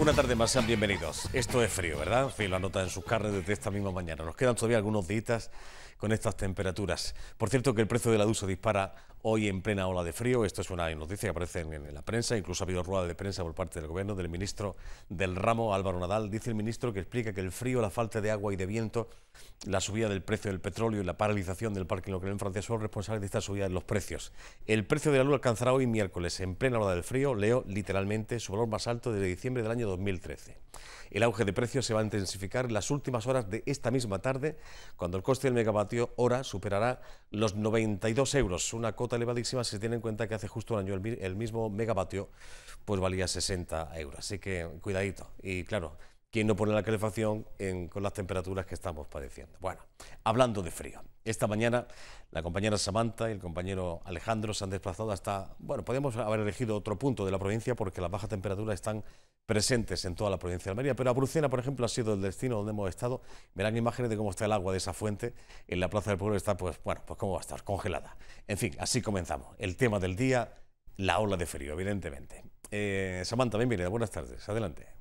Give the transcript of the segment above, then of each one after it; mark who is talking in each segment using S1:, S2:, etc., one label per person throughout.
S1: Una tarde más, sean bienvenidos. Esto es frío, ¿verdad? En fin, en sus carnes desde esta misma mañana. Nos quedan todavía algunos días con estas temperaturas. Por cierto que el precio de luz se dispara hoy en plena ola de frío. Esto es una noticia que aparece en, la prensa, incluso ha habido rueda de prensa por parte del gobierno del ministro del ramo, Álvaro Nadal. Dice el ministro que explica que el frío, la falta de agua y de viento, la subida del precio del petróleo y la paralización del parque nuclear en Francia son responsables de esta subida de los precios. El precio de la luz alcanzará hoy miércoles, en plena ola del frío, leo literalmente su valor más alto desde diciembre del año 2013. El auge de precios se va a intensificar en las últimas horas de esta misma tarde, cuando el coste del megavat hora superará los 92 euros, una cota elevadísima si se tiene en cuenta que hace justo un año el, el mismo megavatio pues valía 60 euros. Así que cuidadito. Y claro, que no pone la calefacción con las temperaturas que estamos padeciendo. Bueno, hablando de frío, esta mañana la compañera Samantha y el compañero Alejandro se han desplazado hasta, bueno, podemos haber elegido otro punto de la provincia porque las bajas temperaturas están presentes en toda la provincia de Almería, pero Abrucena, por ejemplo, ha sido el destino donde hemos estado. Verán imágenes de cómo está el agua de esa fuente en la Plaza del Pueblo, está, pues, bueno, pues cómo va a estar, congelada. En fin, así comenzamos. El tema del día, la ola de frío, evidentemente. Eh, Samantha, bienvenida, buenas tardes, adelante.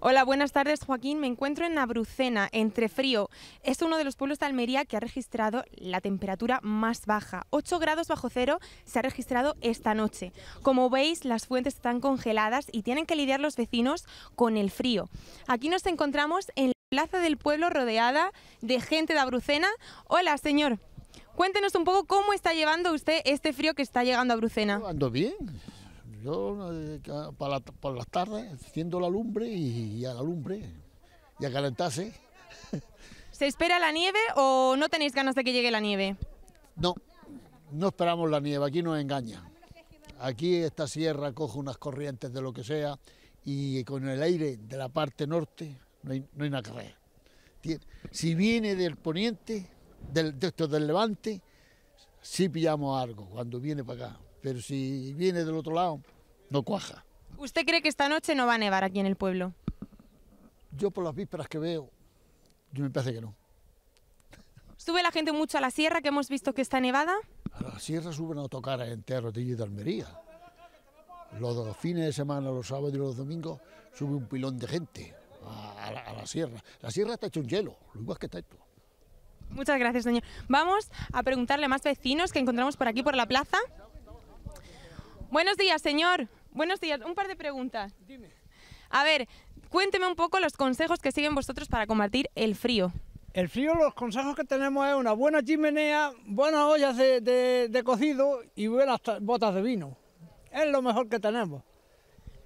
S2: Hola, buenas tardes, Joaquín. Me encuentro en Abrucena, entre frío. Es uno de los pueblos de Almería que ha registrado la temperatura más baja. 8 grados bajo cero se ha registrado esta noche. Como veis, las fuentes están congeladas y tienen que lidiar los vecinos con el frío. Aquí nos encontramos en la plaza del pueblo rodeada de gente de Abrucena. Hola, señor. Cuéntenos un poco cómo está llevando usted este frío que está llegando a Abrucena. Ando
S3: bien. Yo eh, para, las tardes haciendo la lumbre y, a la lumbre y a calentarse.
S2: ¿Se espera la nieve o no tenéis ganas de que llegue la nieve?
S3: No, no esperamos la nieve, aquí nos engaña. Aquí esta sierra coge unas corrientes de lo que sea y con el aire de la parte norte no hay, nada hay una Si viene del poniente, del, de esto, del levante, sí pillamos algo cuando viene para acá pero si viene del otro lado, no cuaja.
S2: ¿Usted cree que esta noche no va a nevar aquí en el pueblo?
S3: Yo por las vísperas que veo, yo me parece que no.
S2: ¿Sube la gente mucho a la sierra que hemos visto que está nevada?
S3: A la sierra suben a tocar en de de Almería. Los fines de semana, los sábados y los domingos, sube un pilón de gente a, la, sierra.
S2: La sierra está hecho un hielo, lo igual que está hecho. Muchas gracias, señor. Vamos a preguntarle a más vecinos que encontramos por aquí, por la plaza. Buenos días, señor. Buenos días. Un par de preguntas. A ver, cuénteme un poco los consejos que siguen vosotros para combatir el frío.
S3: El frío, los consejos que tenemos es una buena chimenea, buenas ollas de, cocido y buenas botas de vino. Es lo mejor que tenemos.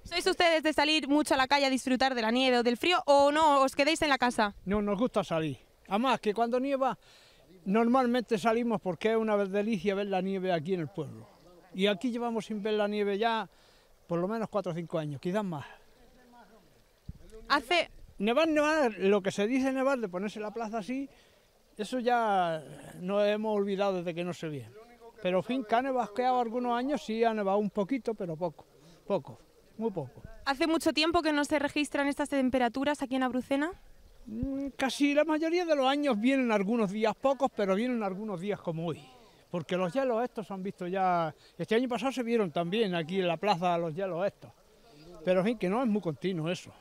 S2: ¿Sois ustedes de salir mucho a la calle a disfrutar de la nieve o del frío o no? ¿Os quedéis en la casa? No, nos gusta salir. Además, que cuando nieva, normalmente salimos porque
S3: es una delicia ver la nieve aquí en el pueblo. Y aquí llevamos sin ver la nieve ya por lo menos cuatro o cinco años, quizás más. Hace... Nevar, nevar, lo que se dice nevar, de ponerse la plaza así, eso ya no hemos olvidado desde que no se ve. Pero fin, que ha nevado algunos años, sí ha nevado un poquito, pero poco, poco, muy poco.
S2: ¿Hace mucho tiempo que no se registran estas temperaturas aquí en Abrucena?
S3: Mm, casi la mayoría de los años vienen algunos días pocos, pero vienen algunos días como hoy porque los hielos estos se han visto ya, este año pasado se vieron también aquí en la plaza los hielos estos, pero en fin, que no es muy continuo eso.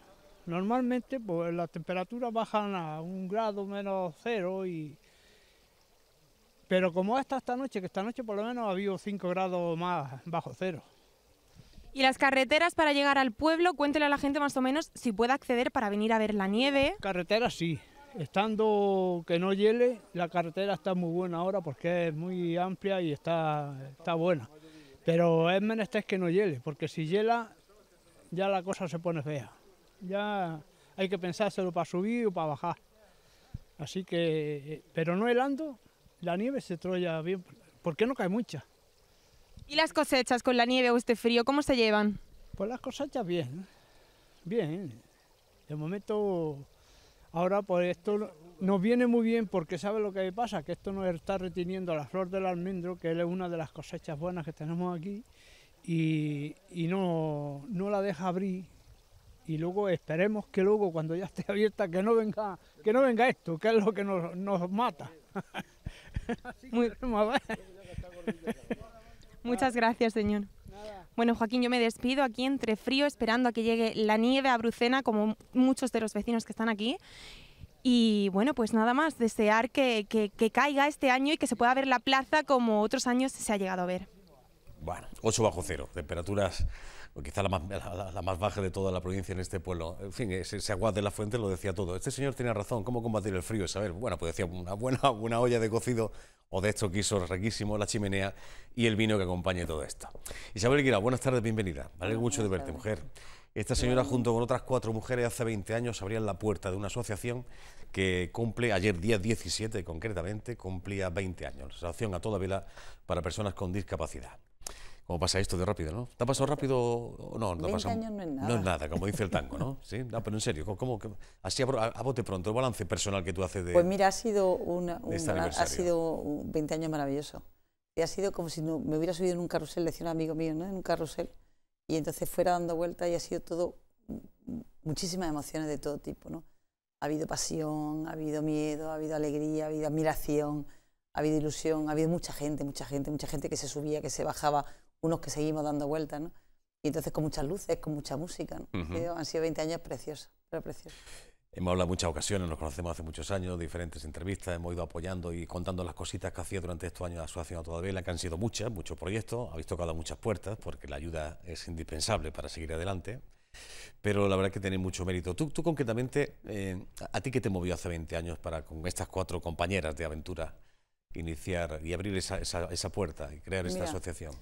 S3: Normalmente pues las temperaturas bajan a un grado menos cero y... Pero como esta esta noche, que esta noche por lo menos ha habido 5 grados más bajo cero.
S2: Y las carreteras para llegar al pueblo, cuéntele a la gente más o menos si puede acceder para venir a ver la nieve. Carreteras
S3: sí, Estando que no hiele, la carretera está muy buena ahora porque es muy amplia y está, buena. Pero es menester que no hiele, porque si hiela ya la cosa se pone fea. Ya hay que pensárselo para subir o para bajar. Así que, pero no helando, la nieve se troya bien, porque no cae mucha.
S2: ¿Y las cosechas con la nieve o este frío, cómo se llevan?
S3: Pues las cosechas bien, ¿eh? bien. De momento Ahora pues esto nos viene muy bien porque sabe lo que pasa, que esto nos está reteniendo la flor del almendro, que es una de las cosechas buenas que tenemos aquí, y, no, la deja abrir y luego esperemos que luego cuando ya esté abierta que no venga que no venga esto que es lo que nos, mata
S2: Muy, muchas gracias señor bueno, Joaquín, yo me despido aquí entre frío, esperando a que llegue la nieve a Brucena, como muchos de los vecinos que están aquí. Y bueno, pues nada más, desear que, que, que caiga este año y que se pueda ver la plaza como otros años se ha llegado a ver.
S1: Bueno, 8 bajo cero, temperaturas o quizá la más, baja de toda la provincia en este pueblo. En fin, ese, agua de la fuente lo decía todo. Este señor tenía razón, ¿cómo combatir el frío, saber. Bueno, pues decía una buena olla de cocido o de esto quiso, riquísimo la chimenea y el vino que acompañe todo esto. Isabel Guira, buenas tardes, bienvenida. Vale mucho de verte, mujer. Esta señora junto con otras cuatro mujeres hace 20 años abrían la puerta de una asociación que cumple, ayer día 17 concretamente, cumplía 20 años, la asociación a toda vela para personas con discapacidad. ¿Cómo pasa esto de rápido, no? ¿Te ha pasado rápido o no? no años no es nada. No es nada, como dice el tango, ¿no? Sí, ah, pero en serio, ¿cómo, así a, bote pronto, el balance personal que tú haces de. Pues
S4: mira, ha sido, una, este un, ha sido 20 años maravilloso. Y ha sido como si me hubiera subido en un carrusel, decía un amigo mío, ¿no? En un carrusel. Y entonces fuera dando vueltas y ha sido todo. muchísimas emociones de todo tipo, ¿no? Ha habido pasión, ha habido miedo, ha habido alegría, ha habido admiración, ha habido ilusión, ha habido mucha gente, mucha gente, mucha gente que se subía, que se bajaba unos que seguimos dando vueltas, ¿no? Y entonces con muchas luces, con mucha música, ¿no? Han sido 20 años preciosos, pero preciosos.
S1: Hemos hablado muchas ocasiones, nos conocemos hace muchos años, diferentes entrevistas, hemos ido apoyando y contando las cositas que hacía durante estos años la Asociación Autodavela, que han sido muchas, muchos proyectos, habéis tocado muchas puertas, porque la ayuda es indispensable para seguir adelante, pero la verdad es que tenéis mucho mérito. Tú, tú concretamente, eh, ¿a ti qué te movió hace 20 años para, con estas cuatro compañeras de aventura, iniciar y abrir esa, esa, puerta y crear esta asociación?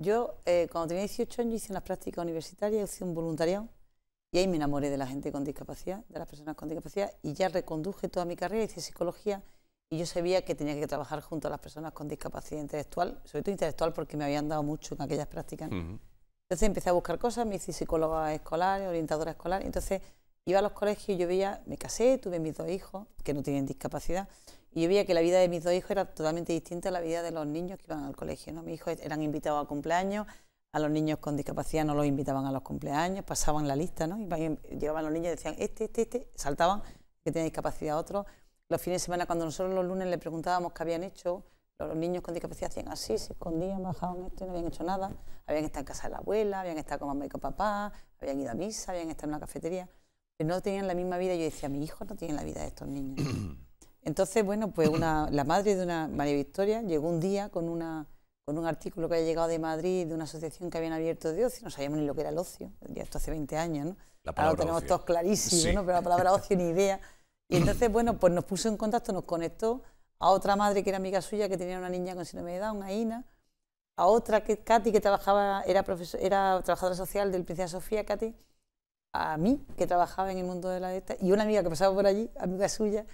S4: Yo, eh, cuando tenía 18 años, hice unas prácticas universitarias, hice un voluntariado y ahí me enamoré de la gente con discapacidad, de las personas con discapacidad, y ya reconduje toda mi carrera, hice psicología y yo sabía que tenía que trabajar junto a las personas con discapacidad intelectual, sobre todo intelectual porque me habían dado mucho en aquellas prácticas.
S3: Entonces
S4: empecé a buscar cosas, me hice psicóloga escolar, orientadora escolar, entonces iba a los colegios y yo veía, me casé, tuve mis dos hijos que no tienen discapacidad, y yo veía que la vida de mis dos hijos era totalmente distinta a la vida de los niños que iban al colegio. ¿no? Mis hijos eran invitados a cumpleaños, a los niños con discapacidad no los invitaban a los cumpleaños, pasaban la lista, ¿no? y llegaban los niños y decían, este, este, este, saltaban, que tenía discapacidad otro. Los fines de semana, cuando nosotros los lunes le preguntábamos qué habían hecho, los niños con discapacidad decían, así, se escondían, bajaban esto no habían hecho nada. Habían estado en casa de la abuela, habían estado con mamá y con papá, habían ido a misa, habían estado en una cafetería. Pero no tenían la misma vida. Yo decía, mis hijos no tienen la vida de estos niños. Entonces, bueno, pues la madre de una, María Victoria, llegó un día con, una, con un artículo que había llegado de Madrid de una asociación que habían abierto de ocio, no sabíamos ni lo que era el ocio, ya esto hace 20 años, ¿no? Ahora lo tenemos todos clarísimo, ¿no? Pero la palabra ocio ni idea. Y entonces, bueno, pues nos puso en contacto, nos conectó a otra madre que era amiga suya, que tenía una niña con síndrome de Down, a Ina, a otra que Katy, que trabajaba, era, era trabajadora social del Princesa Sofía, Katy, a mí, que trabajaba en el mundo de la dieta, y una amiga que pasaba por allí, amiga suya,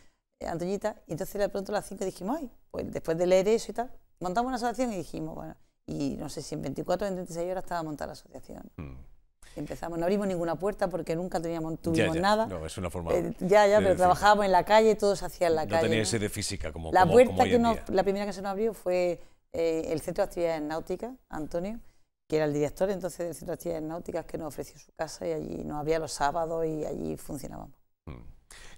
S4: eh, Antoñita, y entonces de pronto a las 5 dijimos, ay, pues después de leer eso y tal, montamos una asociación y dijimos, bueno, y no sé si en 24 o en 36 horas estaba montada la asociación. Mm. Empezamos, no abrimos ninguna puerta porque nunca teníamos, tuvimos nada. No,
S1: es una forma. Eh, ya, ya, pero trabajábamos
S4: en la calle, todos hacían la calle. No tenía
S1: física como La puerta que nos, la
S4: primera que se nos abrió fue eh, el Centro de Actividades Náuticas, Antonio, que era el director entonces del Centro de Actividades Náuticas, que nos ofreció su casa y allí nos había los sábados y allí funcionábamos.
S1: Mm.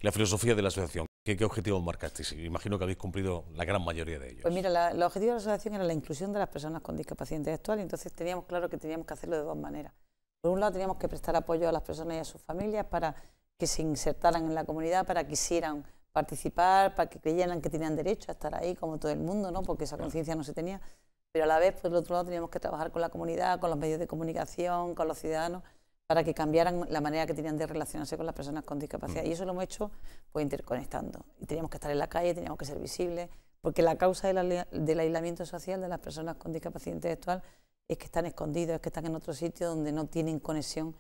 S1: La filosofía de la asociación, ¿Qué, objetivos marcasteis? Imagino que habéis cumplido la gran mayoría de ellos.
S4: Pues mira, el objetivo de la asociación era la inclusión de las personas con discapacidad intelectual y entonces teníamos claro que teníamos que hacerlo de dos maneras. Por un lado teníamos que prestar apoyo a las personas y a sus familias para que se insertaran en la comunidad, para que quisieran participar, para que creyeran que tenían derecho a estar ahí como todo el mundo, ¿no? porque esa conciencia no se tenía. Pero a la vez, por el otro lado, teníamos que trabajar con la comunidad, con los medios de comunicación, con los ciudadanos para que cambiaran la manera que tenían de relacionarse con las personas con discapacidad. Mm. Y eso lo hemos hecho pues, interconectando. Y teníamos que estar en la calle, teníamos que ser visibles, porque la causa del, aislamiento social de las personas con discapacidad intelectual es que están escondidos, es que están en otro sitio donde no tienen conexión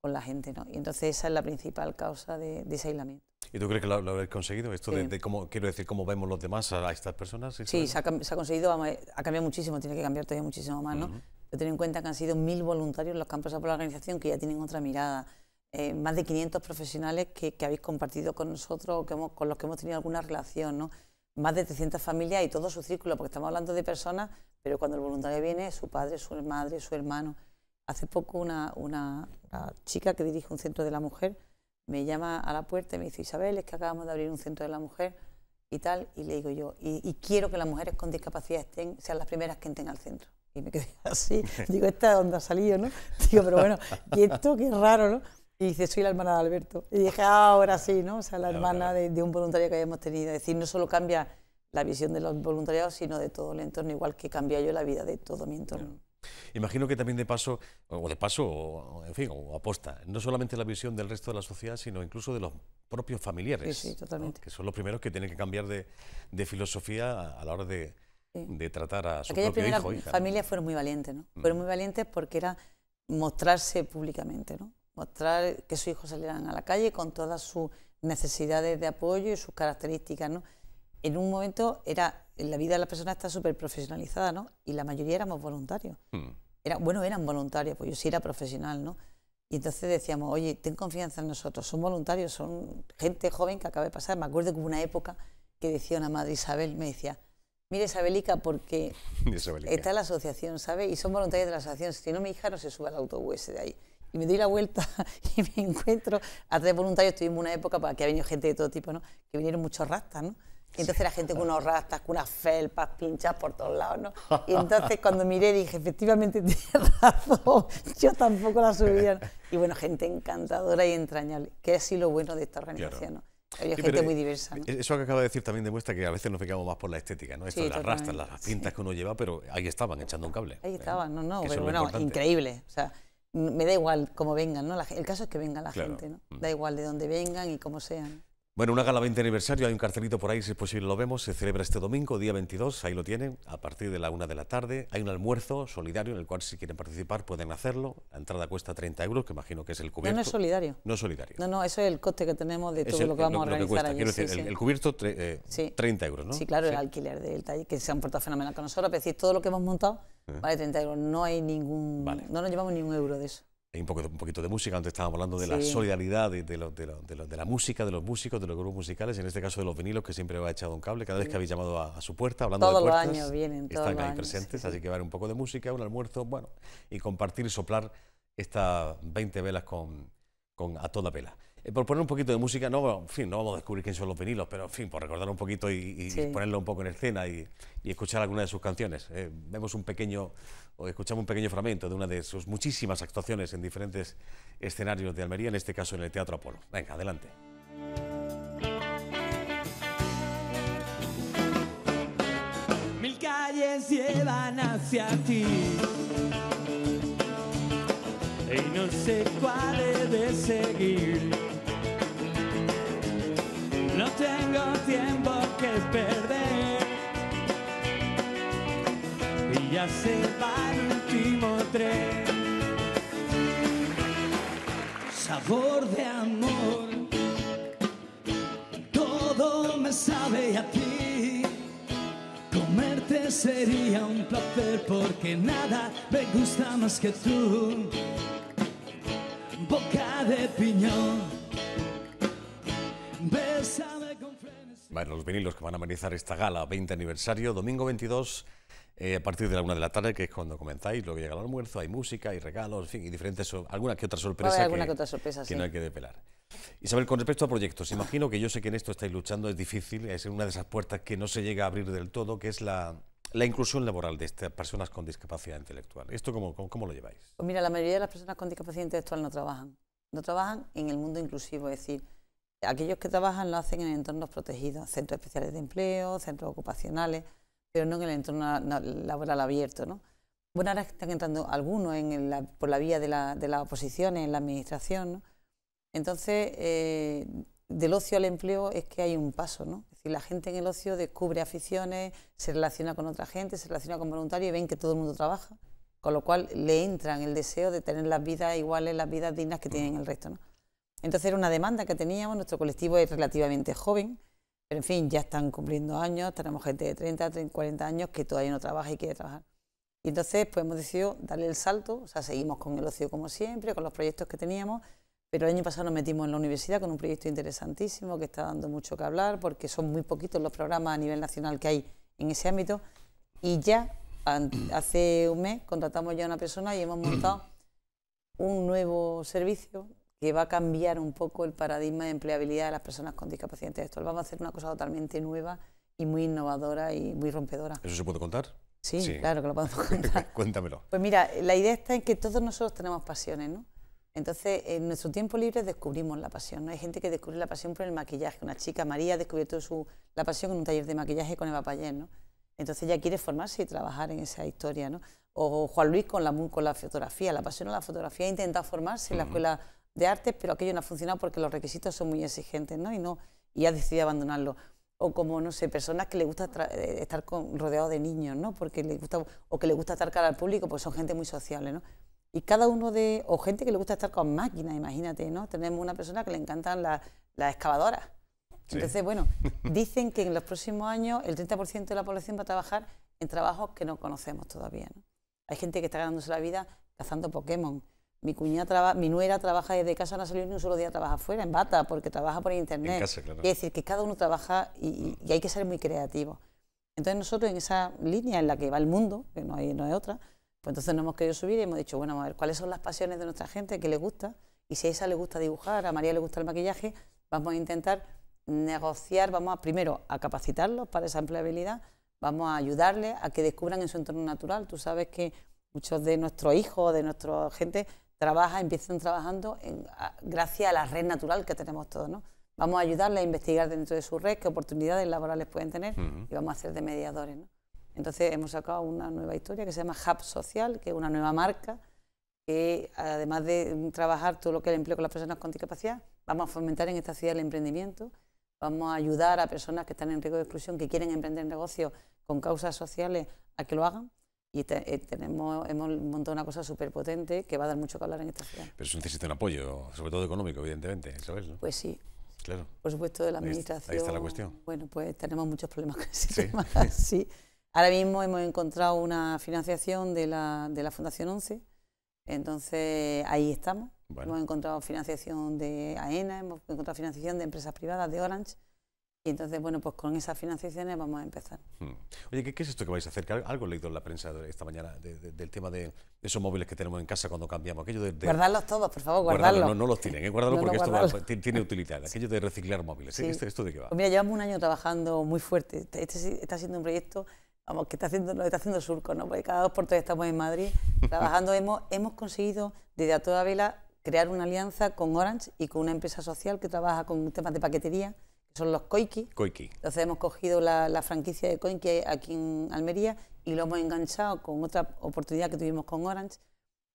S4: con la gente, ¿no? Y entonces esa es la principal causa de, ese aislamiento.
S1: ¿Y tú crees que lo, habéis conseguido? Esto de, cómo, quiero decir, cómo vemos los demás a, estas personas. ¿sí? se ha,
S4: conseguido, ha, cambiado muchísimo, tiene que cambiar todavía muchísimo más, ¿no? Yo en cuenta que han sido mil voluntarios los que han pasado por la organización, que ya tienen otra mirada. Eh, más de 500 profesionales que, habéis compartido con nosotros que con los que hemos tenido alguna relación, ¿no? más de 300 familias y todo su círculo, porque estamos hablando de personas, pero cuando el voluntario viene su padre, su madre, su hermano. Hace poco una, chica que dirige un centro de la mujer me llama a la puerta y me dice, Isabel, es que acabamos de abrir un centro de la mujer y tal, y le digo yo, y, quiero que las mujeres con discapacidad estén, sean las primeras que entren al centro. Y me quedé así, digo, ¿esta onda donde ha salido, no? Digo, pero bueno, ¿y esto qué raro, no? Y dice, soy la hermana de Alberto. Y dije, ah, ahora sí, ¿no? O sea, la hermana de, un voluntario que habíamos tenido. Es decir, no solo cambia la visión de los voluntariados, sino de todo el entorno, igual que cambia yo la vida de todo mi entorno.
S1: Imagino que también de paso, o de paso, en fin, o aposta, no solamente la visión del resto de la sociedad, sino incluso de los propios familiares. Sí, sí, totalmente. Que son los primeros que tienen que cambiar de, de filosofía a la hora de, de tratar a su Aquella propio primera hijo, familia
S4: fueron muy valientes, ¿no? Fueron mm. muy valientes porque era mostrarse públicamente, ¿no? Mostrar que sus hijos salieran a la calle con todas sus necesidades de apoyo y sus características, ¿no? En un momento era, la vida de la persona está súper profesionalizada, ¿no? Y la mayoría éramos voluntarios. Hmm. Era, bueno, eran voluntarios, pues yo sí era profesional, ¿no? Y entonces decíamos, oye, ten confianza en nosotros, son voluntarios, son gente joven que acaba de pasar. Me acuerdo que una época que decía una madre Isabel, me decía, Mire, Isabelica, porque
S1: está
S4: la asociación, ¿sabe? Y son voluntarios de la asociación. Si no, mi hija no se sube al autobús de ahí. Y me doy la vuelta y me encuentro a tres voluntarios. Tuvimos una época para pues, que ha venido gente de todo tipo, ¿no? Que vinieron muchos rastas, ¿no? entonces era gente con unos rastas, con unas felpas pinchas por todos lados, ¿no? Y entonces cuando miré dije, efectivamente razón, yo tampoco la subía. Y bueno, gente encantadora y entrañable, que es así lo bueno de esta organización, ¿no? Había gente muy
S1: diversa. Eso que acaba de decir también demuestra que a veces nos fijamos más por la estética, ¿no? Esto las rastas, las pintas que uno lleva, pero ahí estaban echando un cable.
S4: Ahí eh, estaban, no, no, bueno, increíble. O sea, me da igual cómo vengan, ¿no? el caso es que venga la gente, ¿no? Mm. Da igual de dónde vengan y cómo sean.
S1: Bueno, una gala 20 aniversario, hay un cartelito por ahí, si es posible lo vemos, se celebra este domingo, día 22, ahí lo tienen, a partir de la una de la tarde. Hay un almuerzo solidario en el cual si quieren participar pueden hacerlo, la entrada cuesta 30 euros, que imagino que es el cubierto. No, no es solidario. No es solidario.
S4: No, no, eso es el coste que tenemos de todo lo que vamos a organizar El,
S1: cubierto, 30 eh, euros, ¿no? Sí, claro, el
S4: alquiler del taller, que se han portado fenomenal con nosotros, pero es decir, todo lo que hemos montado eh. vale 30 euros, no hay ningún... No nos llevamos ni un euro de eso
S1: un poquito, un poquito de música, antes estábamos hablando de la solidaridad de, la música, de los músicos, de los grupos musicales, en este caso de los vinilos, que siempre va echado un cable, cada vez que habéis llamado a, su puerta, hablando de puertas, los años vienen, todos están ahí presentes, así que va a haber un poco de música, un almuerzo, bueno, y compartir y soplar estas 20 velas con a toda vela. Eh, por poner un poquito de música, no, en fin, no vamos a descubrir quién son los vinilos, pero en fin, por recordar un poquito y, ponerlo un poco en escena y, escuchar alguna de sus canciones. Eh, vemos un pequeño, o escuchamos un pequeño fragmento de una de sus muchísimas actuaciones en diferentes escenarios de Almería, en este caso en el Teatro Apolo. Venga, adelante.
S3: Mil calles llevan hacia ti. Y no sé cuál seguir
S4: tengo tiempo que perder.
S3: Y ya se va el último tres. Sabor de amor, todo me sabe a ti. Comerte sería un placer porque nada me gusta más que tú. Boca de piñón
S1: bueno, los vinilos que van a amenizar esta gala, 20 aniversario, domingo 22, eh, a partir de la una de la tarde, que es cuando comenzáis, luego llega el almuerzo, hay música, hay regalos, en fin, y diferentes, alguna que otra sorpresa, que, que, otra sorpresa no hay que depelar. Isabel, con respecto a proyectos, imagino que yo sé que en esto estáis luchando, es difícil, es una de esas puertas que no se llega a abrir del todo, que es la, la inclusión laboral de estas personas con discapacidad intelectual. ¿Esto cómo, cómo, cómo lo lleváis?
S4: Pues mira, la mayoría de las personas con discapacidad intelectual no trabajan, no trabajan en el mundo inclusivo, es decir, Aquellos que trabajan lo hacen en entornos protegidos, centros especiales de empleo, centros ocupacionales, pero no en el entorno laboral abierto. ¿no? Bueno, ahora están entrando algunos por la vía de, la, de, las oposiciones en la administración. Entonces, eh, del ocio al empleo es que hay un paso. ¿no? Es decir, la gente en el ocio descubre aficiones, se relaciona con otra gente, se relaciona con voluntarios y ven que todo el mundo trabaja. Con lo cual le en el deseo de tener las vidas iguales, las vidas dignas que tienen el resto. ¿no? Entonces era una demanda que teníamos, nuestro colectivo es relativamente joven, pero en fin, ya están cumpliendo años, tenemos gente de 30, 30 40 años que todavía no trabaja y quiere trabajar. Y entonces pues hemos decidido darle el salto, o sea, seguimos con el ocio como siempre, con los proyectos que teníamos, pero el año pasado nos metimos en la universidad con un proyecto interesantísimo que está dando mucho que hablar porque son muy poquitos los programas a nivel nacional que hay en ese ámbito y ya hace un mes contratamos ya a una persona y hemos montado un nuevo servicio que va a cambiar un poco el paradigma de empleabilidad de las personas con discapacidad intelectual. Vamos a hacer una cosa totalmente nueva y muy innovadora y muy rompedora.
S1: ¿Eso se puede contar? Sí, claro que lo podemos contar. Cuéntamelo.
S4: Pues mira, la idea está en que todos nosotros tenemos pasiones, ¿no? Entonces, en nuestro tiempo libre descubrimos la pasión. Hay gente que descubre la pasión por el maquillaje. Una chica, María, descubrió su, la pasión en un taller de maquillaje con Eva Payén. ¿no? Entonces ya quiere formarse y trabajar en esa historia. ¿no? O Juan Luis con la, con la fotografía, la pasión a la fotografía, ha intentado formarse en la mm. escuela de arte, pero aquello no ha funcionado porque los requisitos son muy exigentes, ¿no? Y, no, y ha decidido abandonarlo. O como, no sé, personas que le gusta eh, estar con, rodeados de niños, ¿no? Porque le gusta, o que le gusta estar cara al público, porque son gente muy sociable, ¿no? Y cada uno de, o gente que le gusta estar con máquinas, imagínate, ¿no? Tenemos una persona que le encantan las la excavadoras. Entonces, bueno, dicen que en los próximos años el 30% de la población va a trabajar en trabajos que no conocemos todavía, Hay gente que está ganándose la vida cazando Pokémon. Mi cuñada mi nuera trabaja desde casa, no ha salido ni un solo día trabaja afuera, en bata, porque trabaja por internet. Es decir, que cada uno trabaja y, hay que ser muy creativo. Entonces nosotros en esa línea en la que va el mundo, que no hay, no otra, pues entonces nos hemos querido subir y hemos dicho, bueno, a ver, ¿cuáles son las pasiones de nuestra gente? ¿Qué le gusta? Y si a esa le gusta dibujar, a María le gusta el maquillaje, vamos a intentar negociar, vamos a primero a capacitarlos para esa empleabilidad, vamos a ayudarles a que descubran en su entorno natural. Tú sabes que muchos de nuestros hijos, de nuestra gente, trabaja, empiezan trabajando gracias a la red natural que tenemos todos. ¿no? Vamos a ayudarles a investigar dentro de su red qué oportunidades laborales pueden tener y vamos a hacer de mediadores. ¿no? Entonces hemos sacado una nueva historia que se llama Hub Social, que es una nueva marca que además de trabajar todo lo que es el empleo con las personas con discapacidad, vamos a fomentar en esta ciudad el emprendimiento, vamos a ayudar a personas que están en riesgo de exclusión, que quieren emprender negocios con causas sociales, a que lo hagan y eh, tenemos, hemos montado una cosa súper potente que va a dar mucho que hablar en esta ciudad.
S1: Pero eso necesita un apoyo, sobre todo económico, evidentemente, ¿sabes? Pues
S4: sí. Por supuesto, de la administración. Ahí está la cuestión. Bueno, pues tenemos muchos problemas con el ¿Sí? sí. Ahora mismo hemos encontrado una financiación de la, de la Fundación 11, entonces ahí estamos. Hemos encontrado financiación de AENA, e hemos encontrado financiación de empresas privadas, de Orange. Y entonces, bueno, pues con esas financiaciones vamos a empezar.
S1: Hmm. Oye, ¿qué, es esto que vais a hacer? Algo he leído en la prensa esta mañana del tema de esos móviles que tenemos en casa cuando cambiamos. Guardarlos
S4: todos, por favor, guardarlos. No, los tienen, ¿eh? guardarlos porque esto pues,
S1: tiene utilidad. Aquello de reciclar móviles. ¿eh? Sí. ¿Esto, de qué va? Pues mira,
S4: llevamos un año trabajando muy fuerte. Este, este, este, está siendo un proyecto vamos, que está haciendo, está haciendo surco, ¿no? Porque cada dos por tres estamos en Madrid trabajando. hemos, hemos conseguido desde a toda vela crear una alianza con Orange y con una empresa social que trabaja con temas de paquetería son los Coiki.
S1: Entonces
S4: hemos cogido la, franquicia de Koiki aquí en Almería y lo hemos enganchado con otra oportunidad que tuvimos con Orange.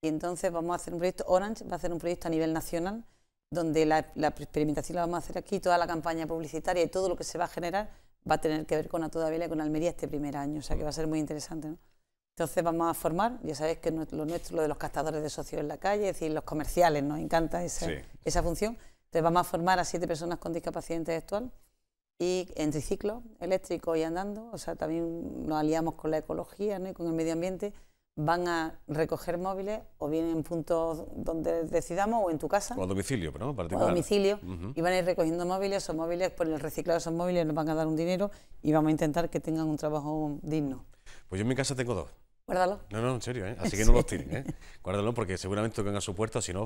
S4: Y entonces vamos a hacer un proyecto, Orange va a hacer un proyecto a nivel nacional, donde la, experimentación la vamos a hacer aquí, toda la campaña publicitaria y todo lo que se va a generar va a tener que ver con Atodavila y con Almería este primer año, o sea que va a ser muy interesante. Entonces vamos a formar, ya sabéis que lo nuestro, lo de los captadores de socios en la calle, es decir, los comerciales, nos encanta esa, esa función vamos a formar a siete personas con discapacidad intelectual y en triciclo eléctrico y andando, o sea, también nos aliamos con la ecología y con el medio ambiente, van a recoger móviles o vienen en puntos donde decidamos o en tu casa. O
S1: a domicilio, ¿no? Particular. O a domicilio. Y
S4: van a ir recogiendo móviles, esos móviles, por el reciclado de esos móviles nos van a dar un dinero y vamos a intentar que tengan un trabajo digno.
S1: Pues yo en mi casa tengo dos. Guárdalo. No, no, en serio, ¿eh? Así que no los tiren, ¿eh? Guárdalo porque seguramente toquen a su puerta, si no,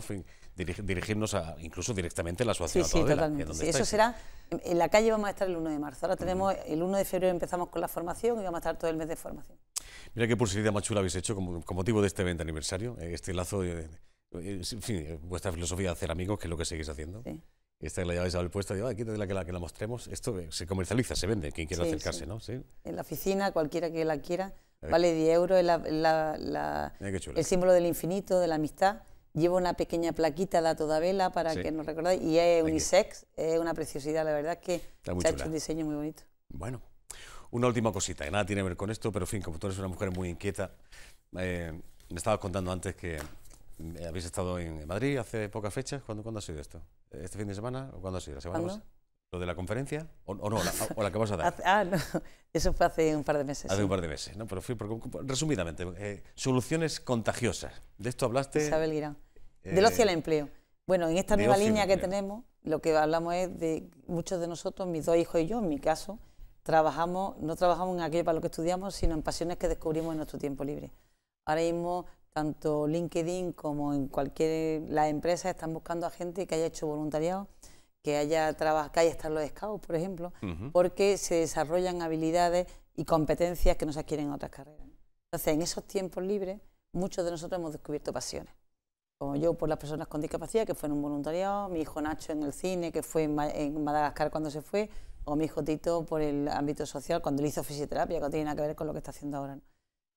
S1: dirigirnos a, incluso directamente a la asociación. Sí, sí, ¿eh? totalmente. eso será,
S4: en la calle vamos a estar el 1 de marzo. Ahora tenemos, el 1 de febrero empezamos con la formación y vamos a estar todo el mes de formación.
S1: Mira qué pulsería más chula habéis hecho con, motivo de este evento aniversario, este lazo, en fin, vuestra filosofía de hacer amigos, que es lo que seguís haciendo. Sí. Esta que la lleváis al puesto, digo, aquí la que, la que la mostremos. Esto se comercializa, se vende, quien quiere acercarse, ¿no? En
S4: la oficina, cualquiera que la quiera. Vale 10 euros es el símbolo del infinito, de la amistad. Llevo una pequeña plaquita de toda vela para que nos recordáis. Y es unisex, es una preciosidad, la verdad que se ha hecho un diseño muy bonito.
S1: Bueno, una última cosita, que nada tiene que ver con esto, pero en fin, como tú eres una mujer muy inquieta, eh, me estabas contando antes que eh, habéis estado en Madrid hace pocas fechas. ¿Cuándo, ¿Cuándo ha sido esto? ¿Este fin de semana o cuándo ha sido? ¿La semana ¿Lo de la conferencia? ¿O, no? ¿O la que vas a dar?
S4: ah, no. Eso fue hace un par de meses. Hace un par
S1: de meses, ¿no? Pero fui, resumidamente, eh, soluciones contagiosas. De esto hablaste... Isabel Guirán. Eh, Del ocio al
S4: empleo. Bueno, en esta nueva línea que tenemos, lo que hablamos es de muchos de nosotros, mis dos hijos y yo, en mi caso, trabajamos, no trabajamos en aquello para lo que estudiamos, sino en pasiones que descubrimos en nuestro tiempo libre. Ahora mismo, tanto LinkedIn como en cualquier las empresas están buscando a gente que haya hecho voluntariado que haya, que haya estar los scouts, por ejemplo, porque se desarrollan habilidades y competencias que no se adquieren en otras carreras. Entonces, en esos tiempos libres, muchos de nosotros hemos descubierto pasiones. Como yo por las personas con discapacidad, que fue en un voluntariado, mi hijo Nacho en el cine, que fue en, Madagascar cuando se fue, o mi hijo Tito por el ámbito social, cuando le hizo fisioterapia, que no tiene nada que ver con lo que está haciendo ahora. ¿no?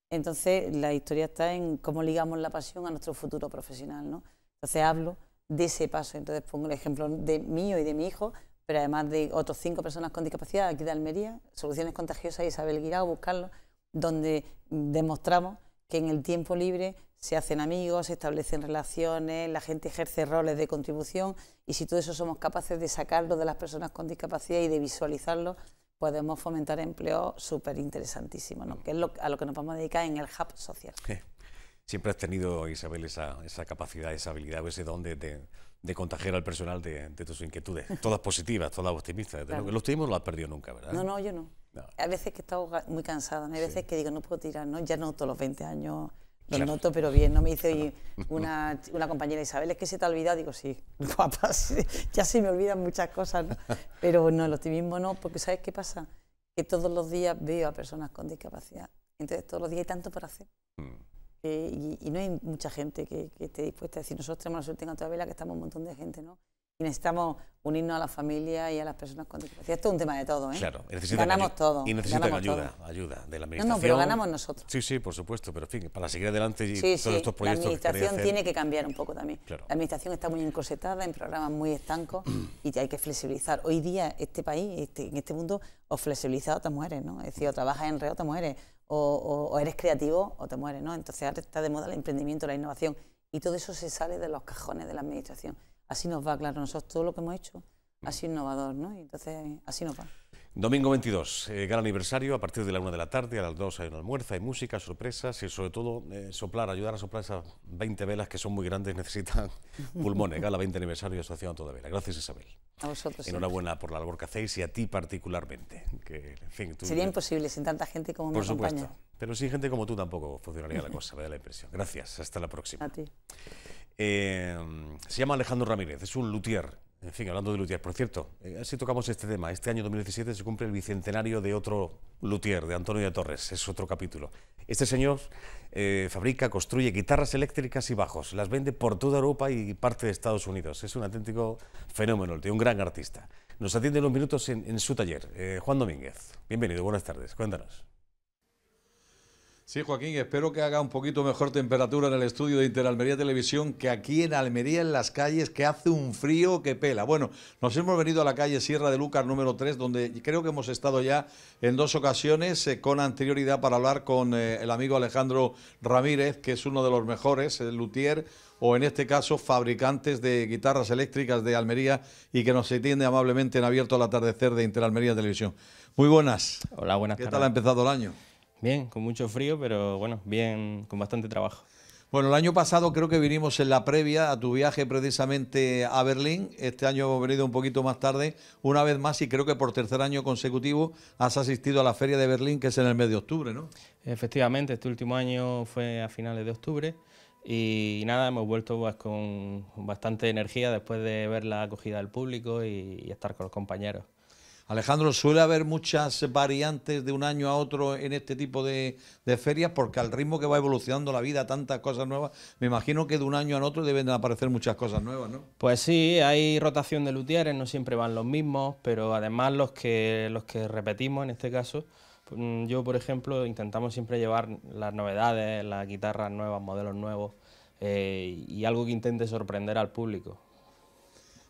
S4: Entonces, la historia está en cómo ligamos la pasión a nuestro futuro profesional. ¿no? Entonces, hablo de ese paso. Entonces pongo el ejemplo de mío y de mi hijo, pero además de otros cinco personas con discapacidad aquí de Almería, Soluciones Contagiosas, Isabel Guirao, buscarlo, donde demostramos que en el tiempo libre se hacen amigos, se establecen relaciones, la gente ejerce roles de contribución y si todo eso somos capaces de sacarlo de las personas con discapacidad y de visualizarlo, podemos fomentar empleo súper interesantísimo, mm. que es lo, a lo que nos vamos a dedicar en el Hub Social
S1: siempre has tenido, Isabel, esa, capacidad, esa habilidad o ese don de, contagiar al personal de, tus inquietudes. Todas positivas, todas optimistas. El optimismo no lo has perdido nunca, ¿verdad? No, no, yo no. Hay
S4: A veces que he estado muy cansada, hay veces que digo, no puedo tirar, ¿no? ya noto los 20 años. lo noto, pero bien, no me dice una, compañera Isabel, es que se te ha olvidado, digo, sí, guapa, ya se me olvidan muchas cosas, ¿no? pero no, el optimismo no, porque ¿sabes qué pasa? Que todos los días veo a personas con discapacidad, entonces todos los días hay tanto por hacer. Mm. Eh, y, no hay mucha gente que, esté dispuesta a decir, nosotros tenemos la suerte en vela, que estamos un montón de gente, ¿no? Y necesitamos unirnos a la familia y a las personas con discapacidad. Esto es un tema de todo, ¿eh? Claro, ganamos todo. Y necesitan ayuda, ayuda de la administración. No, no, pero ganamos nosotros.
S1: Sí, sí, por supuesto, pero en fin, para seguir adelante y todos estos proyectos. La administración tiene que
S4: cambiar un poco también. La administración está muy encosetada, en programas muy estancos y hay que flexibilizar. Hoy día, este país, este, en este mundo, os flexibiliza a otras mujeres, ¿no? Es decir, o trabajas en reo, te mueres o, eres creativo o te mueres, ¿no? Entonces ahora está de moda el emprendimiento, la innovación y todo eso se sale de los cajones de la administración. Así nos va, claro, nosotros todo lo que hemos hecho ha sido innovador, ¿no? Y entonces así nos va.
S1: Domingo 22, eh, gran aniversario, a partir de la 1 de la tarde, a las 2 hay una almuerza, hay música, sorpresas y sobre todo eh, soplar, ayudar a soplar esas 20 velas que son muy grandes, necesitan pulmones. Gala 20 aniversario de Asociación Toda Vela. Gracias Isabel.
S4: A vosotros. Enhorabuena
S1: por la labor que hacéis y a ti particularmente. Que, Sería
S4: imposible sin tanta gente como por Supuesto.
S1: Pero sin gente como tú tampoco funcionaría la cosa, me da la impresión. Gracias, hasta la próxima. A ti. Eh, se llama Alejandro Ramírez, es un luthier en fin, hablando de luthier, por cierto, eh, si tocamos este tema. Este año 2017 se cumple el bicentenario de otro luthier, de Antonio de Torres. Es otro capítulo. Este señor eh, fabrica, construye guitarras eléctricas y bajos. Las vende por toda Europa y parte de Estados Unidos. Es un auténtico fenómeno, el un gran artista. Nos atiende unos minutos en, su taller. Eh, Juan Domínguez, bienvenido, buenas tardes. Cuéntanos. Sí,
S5: Joaquín, espero que haga un poquito mejor temperatura en el estudio de Interalmería Televisión que aquí en Almería, en las calles, que hace un frío que pela. Bueno, nos hemos venido a la calle Sierra de Lucas número 3, donde creo que hemos estado ya en dos ocasiones eh, con anterioridad para hablar con eh, el amigo Alejandro Ramírez, que es uno de los mejores, el eh, luthier, o en este caso fabricantes de guitarras eléctricas de Almería y que nos atiende amablemente en abierto al atardecer de Interalmería Televisión. Muy buenas. Hola, buenas tardes. ¿Qué tal ha empezado el año? Bien, con mucho frío, pero bueno, bien, con bastante trabajo. Bueno, el año pasado creo que vinimos en la previa a tu viaje precisamente a Berlín. Este año hemos venido un poquito más tarde, una vez más, y creo que por tercer año consecutivo has asistido a la Feria de Berlín, que es en el mes de octubre,
S6: ¿no? Efectivamente, este último año fue a finales de octubre. Y nada, hemos vuelto pues, con bastante energía después de ver la acogida del público y estar con los compañeros. Alejandro, suele
S5: haber muchas variantes de un año a otro en este tipo de, ferias, porque al ritmo
S6: que va evolucionando la vida, tantas cosas nuevas, me imagino que de un año a otro deben aparecer muchas cosas nuevas, ¿no? Pues sí, hay rotación de luthieres, no siempre van los mismos, pero además los que, los que repetimos en este caso, pues, mm, yo por ejemplo intentamos siempre llevar las novedades, las guitarras nuevas, modelos nuevos, eh, y algo que intente sorprender al público.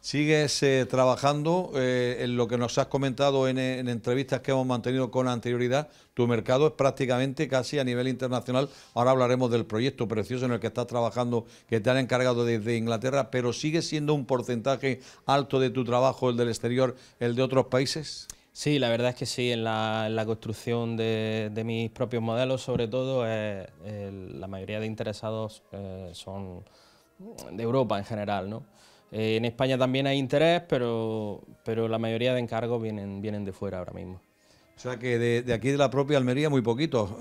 S5: Sigues eh, trabajando eh, en lo que nos has comentado eh, en, entrevistas que hemos mantenido con anterioridad. Tu mercado es prácticamente casi a nivel internacional. Ahora hablaremos del proyecto precioso en el que estás trabajando, que te han encargado desde Inglaterra, pero ¿sigue
S6: siendo un porcentaje alto de tu trabajo el del exterior, el de otros países? Sí, la verdad es que sí, en la, construcción de, mis propios modelos, sobre todo, la mayoría de interesados son de Europa en general, ¿no? Eh, en España también hay interés, pero, pero la mayoría de encargos vienen, vienen de fuera ahora mismo. O sea que de, aquí de la propia Almería muy poquito.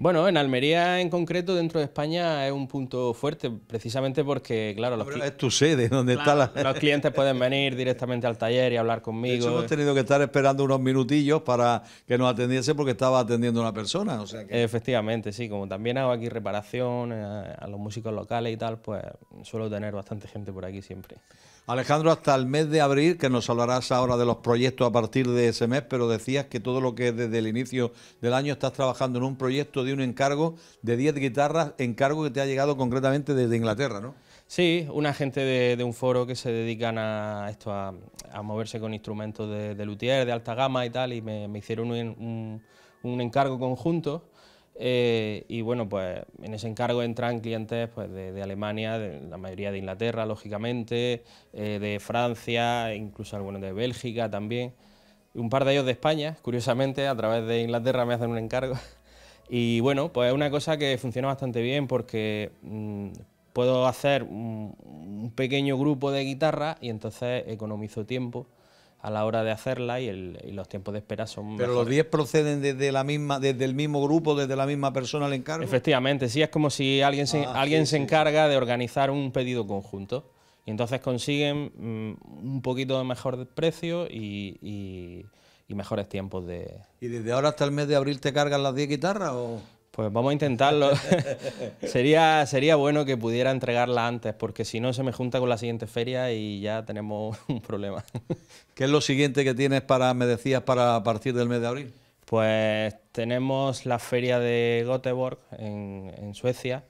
S6: Bueno, en Almería en concreto, dentro de España, es un punto fuerte, precisamente porque, claro, los es
S5: tu sede, donde están está la... los
S6: clientes pueden venir directamente al taller y hablar conmigo. De hemos tenido que estar esperando unos minutillos para que nos atendiese porque estaba atendiendo una persona. O sea que... Efectivamente, sí, como también hago aquí reparación a los músicos locales y tal, pues suelo tener bastante gente por aquí siempre.
S5: Alejandro, hasta el mes de abril, que nos hablarás ahora de los proyectos a partir de ese mes, pero decías que todo lo que desde el inicio del año estás trabajando en un proyecto de un encargo de 10 guitarras, encargo que te ha llegado concretamente desde Inglaterra, ¿no?
S6: Sí, una gente de, un foro que se dedican a esto, a, moverse con instrumentos de, de, luthier, de alta gama y tal, y me, hicieron un, un encargo conjunto eh, y bueno, pues en ese encargo entran clientes pues, de, Alemania, de, la mayoría de Inglaterra, lógicamente, eh, de Francia, incluso algunos de Bélgica también. Un par de ellos de España, curiosamente, a través de Inglaterra me hacen un encargo. Y bueno, pues es una cosa que funciona bastante bien porque mm, puedo hacer un, un pequeño grupo de guitarra y entonces economizo tiempo a la hora de hacerla y, y los tiempos de espera son Pero los 10 proceden desde la
S5: misma desde
S6: el mismo grupo, desde la misma persona al encargo. Efectivamente, sí, es como si alguien se, ah, alguien se encarga de organizar un pedido conjunto y entonces consiguen mm, un poquito de mejor precio y, y mejores tiempos de... ¿Y desde ahora hasta el mes de abril te cargan las 10 guitarras o...? Pues vamos a intentarlo. sería, sería bueno que pudiera entregarla antes, porque si no se me junta con la siguiente feria y ya tenemos un problema. ¿Qué es lo siguiente que tienes para, me decías, para partir del mes de abril? Pues tenemos la feria de Göteborg en, Suecia.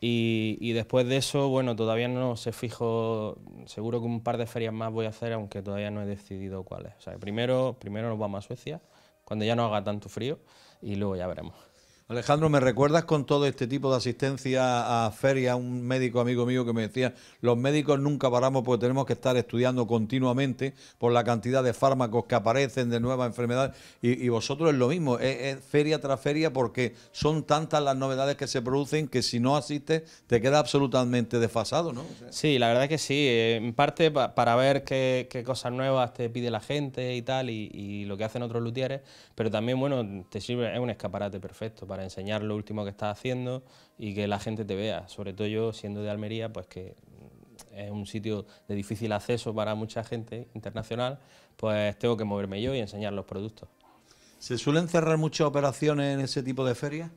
S6: Y, después de eso, bueno, todavía no se fijo, seguro que un par de ferias más voy a hacer, aunque todavía no he decidido cuáles. O sea, primero, primero nos vamos a Suecia, cuando ya no haga tanto frío, y luego ya veremos.
S5: Alejandro, ¿me recuerdas con todo este tipo de asistencia a feria un médico amigo mío que me decía, los médicos nunca paramos porque tenemos que estar estudiando continuamente por la cantidad de fármacos que aparecen, de nuevas enfermedades, y, vosotros es lo mismo, es, feria tras feria porque son tantas las novedades que se producen que si no asistes te queda absolutamente desfasado, ¿no?
S6: sí, la verdad es que sí, eh, en parte para ver qué, cosas nuevas te pide la gente y tal, y, lo que hacen otros lutieres pero también, bueno, te sirve, es un escaparate perfecto para para enseñar lo último que estás haciendo y que la gente te vea. Sobre todo yo, siendo de Almería, pues que es un sitio de difícil acceso para mucha gente internacional, pues tengo que moverme yo y enseñar los productos. ¿Se suelen cerrar muchas operaciones en ese tipo de ferias?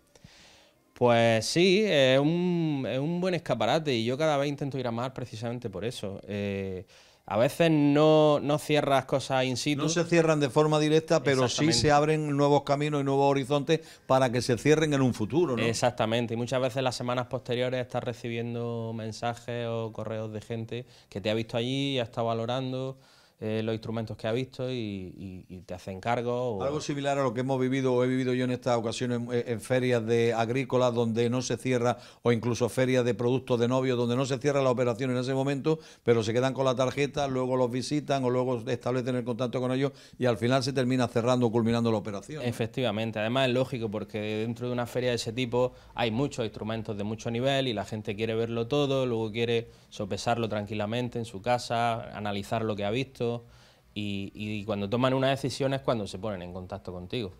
S6: Pues sí, es un, buen escaparate y yo cada vez intento ir a más precisamente por eso. Eh, a veces no, no, cierras cosas in situ. No se cierran de forma directa, pero sí se abren nuevos caminos y nuevos horizontes para que se cierren en un futuro. ¿no? Exactamente, y muchas veces las semanas posteriores estás recibiendo mensajes o correos de gente que te ha visto allí, ha estado valorando. Eh, los instrumentos que ha visto y, te hace cargo. Algo
S5: similar a lo que hemos vivido o he vivido yo en estas ocasiones en, ferias de agrícolas donde no se cierra, o incluso ferias de productos de novios donde no se cierra la operación en ese momento, pero se quedan con
S6: la tarjeta, luego los visitan o luego establecen el contacto con ellos y al final se termina cerrando o culminando la operación. Efectivamente, además es lógico porque dentro de una feria de ese tipo hay muchos instrumentos de mucho nivel y la gente quiere verlo todo, luego quiere sopesarlo tranquilamente en su casa, analizar lo que ha visto y, cuando toman una decisión es cuando se ponen en contacto contigo.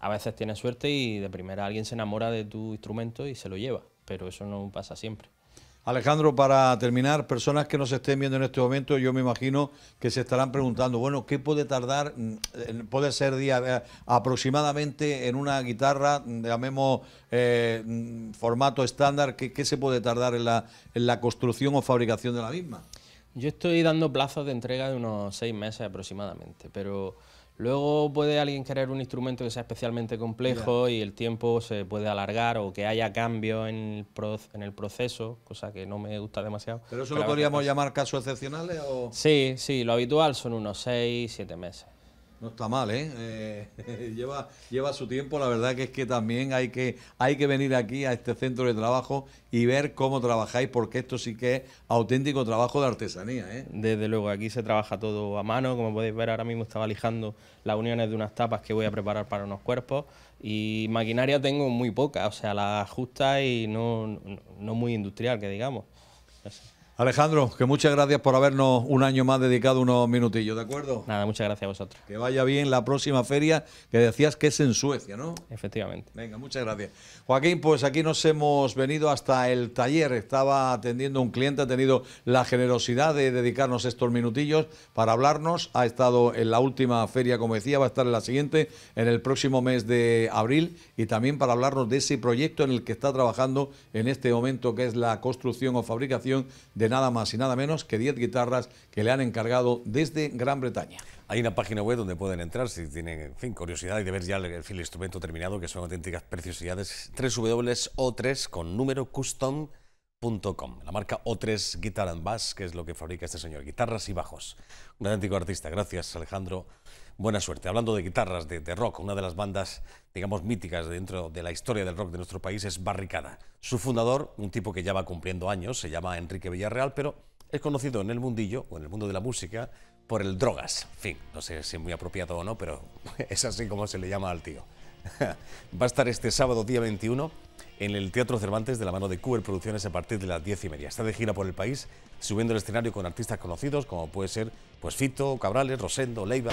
S6: A veces tienes suerte y de primera alguien se enamora de tu instrumento y se lo lleva, pero eso no pasa siempre.
S5: Alejandro, para terminar, personas que nos estén viendo en este momento, yo me imagino que se estarán preguntando, bueno, ¿qué puede tardar, mm, eh, puede ser día, eh, aproximadamente en una guitarra, mm, llamemos eh, mm, formato estándar,
S6: ¿qué, se puede tardar en la construcción o fabricación de la misma? Yo estoy dando plazos de entrega de unos seis meses aproximadamente, pero luego puede alguien querer un instrumento que sea especialmente complejo y el tiempo se puede alargar o que haya cambios en, en el, proceso, cosa que no me gusta demasiado. ¿Pero eso lo podríamos llamar
S5: casos excepcionales?
S6: O... Sí, sí, lo habitual son unos seis, siete meses. No está mal, ¿eh?
S5: eh lleva, lleva su tiempo. La verdad que es que también hay que, hay que venir aquí a este centro
S6: de trabajo y ver cómo trabajáis, porque esto sí que es auténtico trabajo de artesanía, ¿eh? Desde luego, aquí se trabaja todo a mano. Como podéis ver, ahora mismo estaba lijando las uniones de unas tapas que voy a preparar para unos cuerpos. Y maquinaria tengo muy poca, o sea, la justa y no muy industrial, que digamos.
S5: Alejandro, que muchas gracias por habernos un año más dedicado unos minutillos, ¿de acuerdo? Nada, muchas gracias a vosotros. Que vaya bien la próxima feria, que decías que es en Suecia, ¿no? Efectivamente. Venga, muchas gracias. Joaquín, pues aquí nos hemos venido hasta el taller. Estaba atendiendo un cliente, ha tenido la generosidad de dedicarnos estos minutillos para hablarnos. Ha estado en la última feria, como decía, va a estar en la siguiente, en el próximo mes de abril, y también para hablarnos de ese proyecto en el que está trabajando en este momento, que es la construcción o fabricación de de nada más y nada menos que 10 guitarras
S1: que le han encargado desde Gran Bretaña. Hay una página web donde pueden entrar si tienen, curiosidad y de ver ya el, instrumento terminado, que son auténticas preciosidades. www.o3 con número custom.com. la marca O3 Guitar and Bass, que es lo que fabrica este señor, guitarras y bajos. Un auténtico artista. Gracias, Alejandro buena suerte. Hablando de guitarras, de, rock, una de las bandas, digamos, míticas dentro de la historia del rock de nuestro país es Barricada. Su fundador, un tipo que ya va cumpliendo años, se llama Enrique Villarreal, pero es conocido en el mundillo o en el mundo de la música por el drogas. En fin, no sé si es muy apropiado o no, pero es así como se le llama al tío. Va a estar este sábado día 21 en el Teatro Cervantes de la mano de Cuber Producciones a partir de las 10 y media. Está de gira por el país, subiendo el escenario con artistas conocidos como puede ser pues Fito, Cabrales, Rosendo, Leiva.